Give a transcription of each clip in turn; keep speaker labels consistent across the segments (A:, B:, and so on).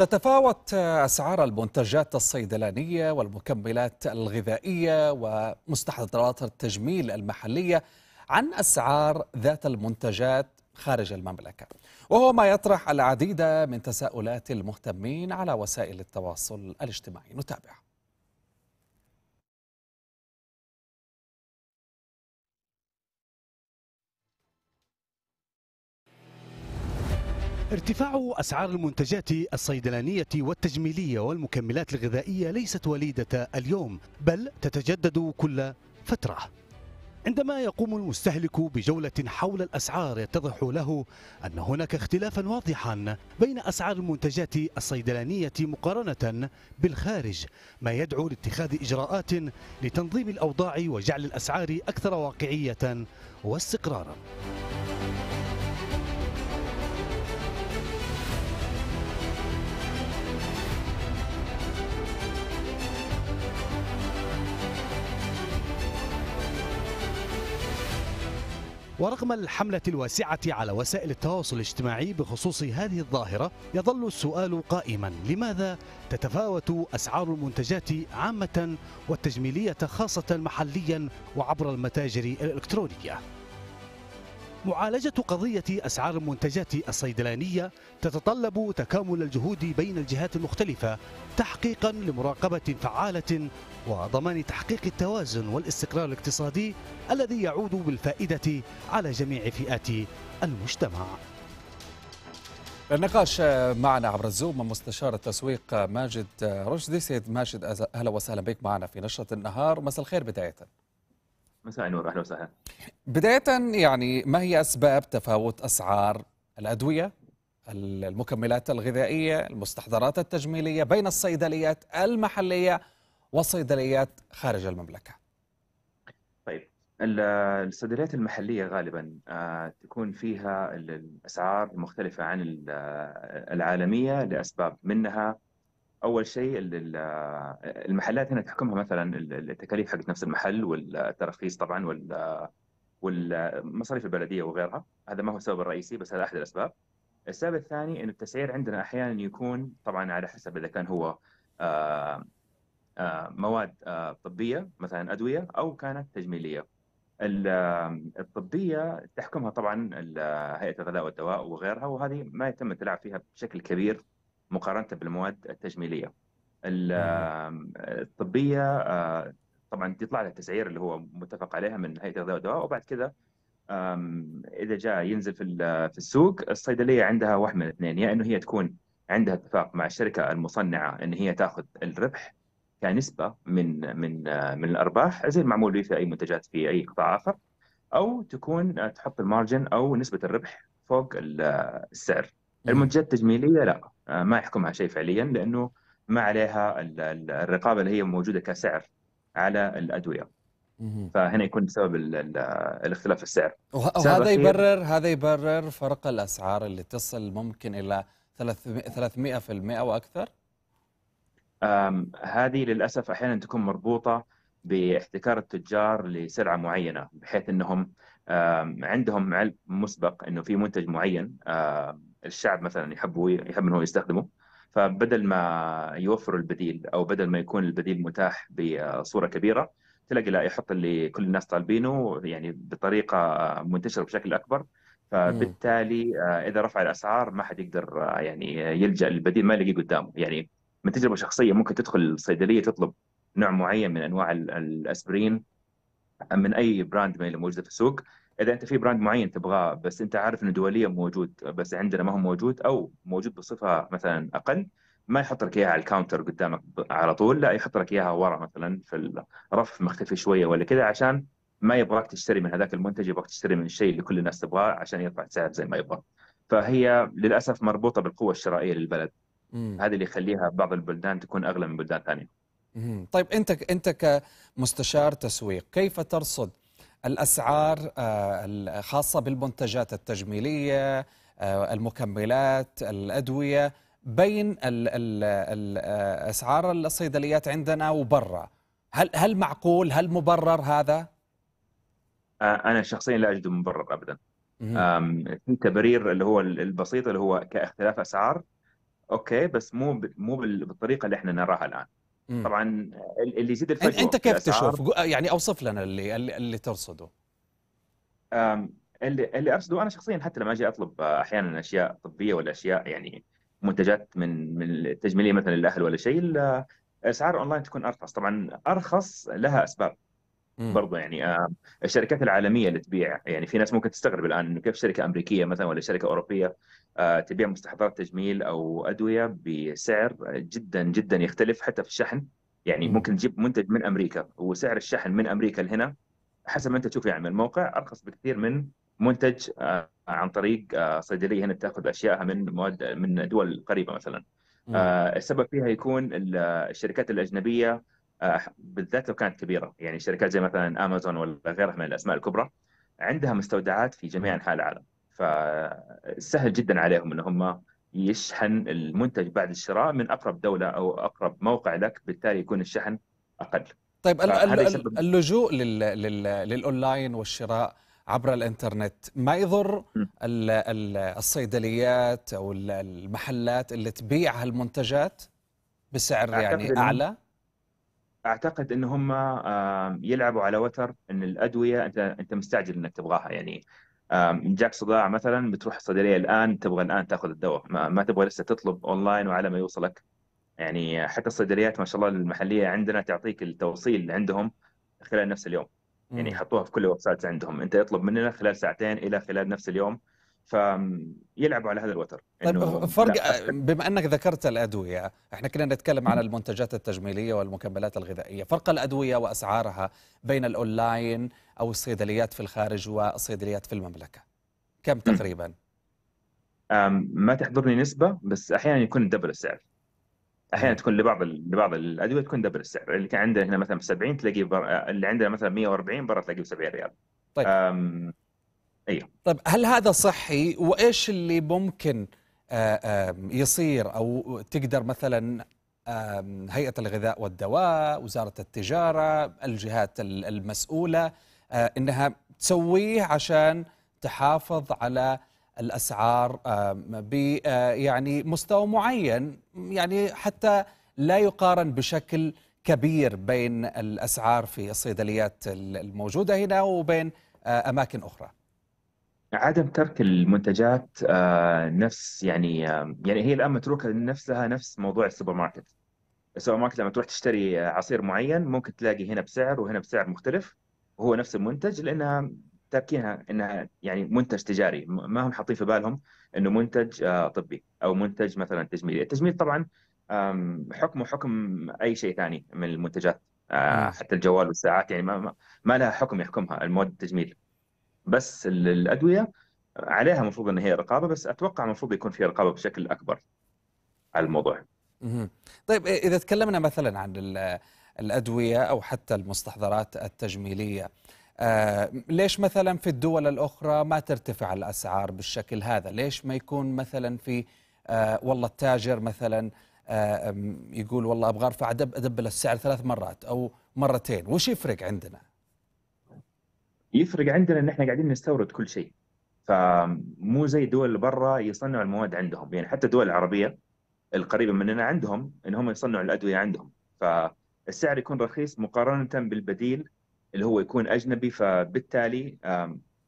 A: تتفاوت أسعار المنتجات الصيدلانية والمكملات الغذائية ومستحضرات التجميل المحلية عن أسعار ذات المنتجات خارج المملكة وهو ما يطرح العديد من تساؤلات المهتمين على وسائل التواصل الاجتماعي نتابع
B: ارتفاع أسعار المنتجات الصيدلانية والتجميلية والمكملات الغذائية ليست وليدة اليوم بل تتجدد كل فترة عندما يقوم المستهلك بجولة حول الأسعار يتضح له أن هناك اختلافا واضحا بين أسعار المنتجات الصيدلانية مقارنة بالخارج ما يدعو لاتخاذ إجراءات لتنظيم الأوضاع وجعل الأسعار أكثر واقعية واستقرارا ورغم الحملة الواسعة على وسائل التواصل الاجتماعي بخصوص هذه الظاهرة يظل السؤال قائما لماذا تتفاوت أسعار المنتجات عامة والتجميلية خاصة محليا وعبر المتاجر الإلكترونية معالجة قضية أسعار المنتجات الصيدلانية تتطلب تكامل الجهود بين الجهات المختلفة تحقيقا لمراقبة فعالة وضمان تحقيق التوازن والاستقرار الاقتصادي الذي يعود بالفائدة على جميع فئات المجتمع النقاش معنا
A: عبر الزوم مستشار التسويق ماجد رشدي سيد ماجد أهلا وسهلا بك معنا في نشرة النهار مساء الخير بدايةً
C: مساء النور اهلا وسهلا
A: بدايه يعني ما هي اسباب تفاوت اسعار الادويه المكملات الغذائيه المستحضرات التجميليه بين الصيدليات المحليه والصيدليات
C: خارج المملكه طيب الصيدليات المحليه غالبا آه، تكون فيها الاسعار مختلفه عن آه، العالميه لاسباب منها اول شيء المحلات هنا تحكمها مثلا التكاليف حقت نفس المحل والتراخيص طبعا والمصاريف البلديه وغيرها هذا ما هو السبب الرئيسي بس هذا احد الاسباب السبب الثاني انه التسعير عندنا احيانا يكون طبعا على حسب اذا كان هو آه، آه، مواد آه، طبيه مثلا ادويه او كانت تجميليه الطبيه تحكمها طبعا هيئه الغذاء والدواء وغيرها وهذه ما يتم التلاعب فيها بشكل كبير مقارنه بالمواد التجميليه الطبيه آه، طبعا تطلع لها تسعير اللي هو متفق عليها من هيئه الغذاء والدواء وبعد كذا اذا جاء ينزل في في السوق الصيدليه عندها واحد من الاثنين يا انه هي تكون عندها اتفاق مع الشركه المصنعه ان هي تاخذ الربح كنسبه من من آه، من الارباح زي المعمول به في اي منتجات في اي قطاع اخر او تكون آه، تحط المارجن او نسبه الربح فوق السعر المنتجات التجميليه لا آه، ما يحكم على شيء فعليا لانه ما عليها الرقابه اللي هي موجوده كسعر على الادويه فهنا يكون بسبب الاختلاف في السعر وهذا يبرر
A: هذا يبرر فرق الاسعار اللي تصل ممكن الى 300%
C: واكثر هذه للاسف احيانا تكون مربوطه باحتكار التجار لسلعه معينه بحيث انهم عندهم علم مسبق انه في منتج معين الشعب مثلا يحب يحب ان هو يستخدمه فبدل ما يوفروا البديل او بدل ما يكون البديل متاح بصوره كبيره تلاقي لا يحط اللي كل الناس طالبينه يعني بطريقه منتشره بشكل اكبر فبالتالي آه، اذا رفع الاسعار ما حد يقدر آه، يعني يلجا للبديل ما يلاقيه قدامه يعني من تجربه شخصيه ممكن تدخل الصيدليه تطلب نوع معين من انواع الاسبرين من اي براند ما اللي موجوده في السوق اذا انت في براند معين تبغاه بس انت عارف انه دوليا موجود بس عندنا ما هو موجود او موجود بصفه مثلا اقل ما يحط لك اياها على الكاونتر قدامك على طول لا يحط لك اياها ورا مثلا في الرف مختفي شويه ولا كذا عشان ما يبغاك تشتري من هذاك المنتج يبغاك تشتري من الشيء اللي كل الناس تبغاه عشان يطلع سعر زي ما يبغى فهي للاسف مربوطه بالقوه الشرائيه للبلد هذا اللي يخليها بعض البلدان تكون اغلى من بلدان ثانيه
A: طيب انت انت كمستشار تسويق كيف ترصد الاسعار آه، الخاصه بالمنتجات التجميليه آه، المكملات الادويه بين آه، اسعار الصيدليات عندنا وبرا هل هل معقول هل مبرر هذا
C: انا شخصيا لا اجده مبرر ابدا في تبرير اللي هو البسيط اللي هو كاختلاف اسعار اوكي بس مو مو بالطريقه اللي احنا نراها الان طبعا اللي يزيد الفجوه انت كيف تشوف يعني اوصف لنا اللي اللي ترصده اللي اللي ارصده انا شخصيا حتى لما اجي اطلب احيانا اشياء طبيه ولا اشياء يعني منتجات من من التجميليه مثلا للاهل ولا شيء الاسعار اونلاين تكون ارخص طبعا ارخص لها اسباب برضه يعني آه، الشركات العالميه اللي تبيع يعني في ناس ممكن تستغرب الان انه كيف شركه امريكيه مثلا ولا شركه اوروبيه آه، تبيع مستحضرات تجميل او ادويه بسعر جدا جدا يختلف حتى في الشحن يعني ممكن تجيب منتج من امريكا وسعر الشحن من امريكا لهنا حسب ما انت تشوف يعني من الموقع ارخص بكثير من منتج آه، عن طريق صيدليه هنا تاخذ اشيائها من مواد من دول قريبه مثلا السبب فيها يكون الشركات الاجنبيه آه، بالذات لو كانت كبيره يعني شركات زي مثلا امازون ولا غيرها من الاسماء الكبرى عندها مستودعات في جميع انحاء العالم فسهل جدا عليهم ان هم يشحن المنتج بعد الشراء من اقرب دوله او اقرب موقع لك بالتالي يكون الشحن اقل طيب
A: اللجوء لل... لل... للاونلاين والشراء عبر الانترنت ما يضر الصيدليات او المحلات اللي تبيع هالمنتجات بسعر يعني اعلى
C: اعتقد ان هم يلعبوا على وتر ان الادويه انت انت مستعجل انك تبغاها يعني جاك صداع مثلا بتروح الصيدليه الان تبغى الان تاخذ الدواء ما, ما تبغى لسه تطلب اونلاين وعلى ما يوصلك يعني حتى الصيدليات ما شاء الله المحليه عندنا تعطيك التوصيل عندهم خلال نفس اليوم يعني يحطوها في كل الويب عندهم انت اطلب مننا خلال ساعتين الى خلال نفس اليوم فيلعبوا على هذا الوتر طيب فرق آه،
A: بما انك ذكرت الادويه احنا كنا نتكلم عن المنتجات التجميليه والمكملات الغذائيه فرق الادويه واسعارها بين الاونلاين او الصيدليات في الخارج والصيدليات في المملكه
C: كم تقريبا ما تحضرني نسبه بس احيانا يكون دبل السعر احيانا تكون لبعض لبعض الادويه تكون دبل السعر اللي كان عندنا هنا مثلا ب 70 تلاقيه بر... آه، اللي عندنا مثلا 140 برا تلاقيه ب 70 ريال طيب ايوه
A: طيب هل هذا صحي وايش اللي ممكن آه، يصير او تقدر مثلا هيئه الغذاء والدواء وزاره التجاره الجهات المسؤوله آه، انها تسويه عشان تحافظ على الاسعار ب آه، يعني مستوى معين يعني حتى لا يقارن بشكل كبير بين الاسعار في الصيدليات الموجوده هنا وبين اماكن اخرى.
C: عدم ترك المنتجات آه، نفس يعني آه، يعني هي الان متروكه لنفسها نفس موضوع السوبر ماركت السوبر ماركت لما تروح تشتري عصير معين ممكن تلاقي هنا بسعر وهنا بسعر مختلف وهو نفس المنتج لانها تركينها انها يعني منتج تجاري ما هم حاطين في بالهم انه منتج آه، طبي او منتج مثلا تجميلي، التجميل طبعا حكمه حكم اي شيء ثاني من المنتجات حتى الجوال والساعات يعني ما ما لها حكم يحكمها المواد التجميل بس الادويه عليها المفروض ان هي رقابه بس اتوقع المفروض يكون في رقابه بشكل اكبر على الموضوع.
A: طيب اذا تكلمنا مثلا عن الادويه او حتى المستحضرات التجميليه آه، ليش مثلا في الدول الاخرى ما ترتفع الاسعار بالشكل هذا؟ ليش ما يكون مثلا في آه، والله التاجر مثلا آه، يقول والله ابغى ارفع ادبل السعر ثلاث مرات او مرتين،
C: وش يفرق عندنا؟ يفرق عندنا ان احنا قاعدين نستورد كل شيء فمو زي الدول اللي برا يصنعوا المواد عندهم يعني حتى الدول العربيه القريبه مننا عندهم ان هم يصنعوا الادويه عندهم فالسعر يكون رخيص مقارنه بالبديل اللي هو يكون اجنبي فبالتالي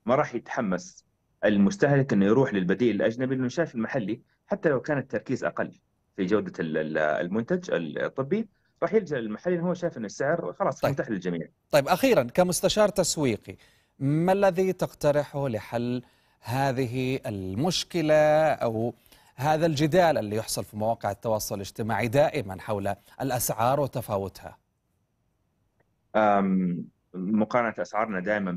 C: ما راح يتحمس المستهلك انه يروح للبديل الاجنبي لانه شايف المحلي حتى لو كان التركيز اقل في جوده المنتج الطبي راح يلجا للمحل هو شايف ان السعر خلاص طيب. متاح للجميع.
A: طيب اخيرا كمستشار تسويقي ما الذي تقترحه لحل هذه المشكله او هذا الجدال اللي يحصل في مواقع التواصل الاجتماعي دائما حول الاسعار وتفاوتها؟
C: مقارنه اسعارنا دائما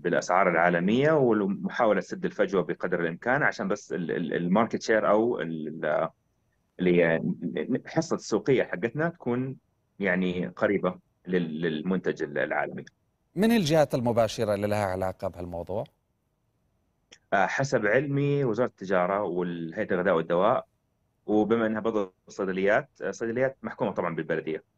C: بالاسعار العالميه ومحاوله سد الفجوه بقدر الامكان عشان بس الماركت شير او اللي الحصه السوقيه حقتنا تكون يعني قريبه للمنتج العالمي.
A: من الجهات المباشره اللي لها علاقه بهالموضوع؟
C: آه، حسب علمي وزاره التجاره والهيئه الغذاء والدواء وبما انها برضه صيدليات، آه، صيدليات محكومه طبعا بالبلديه.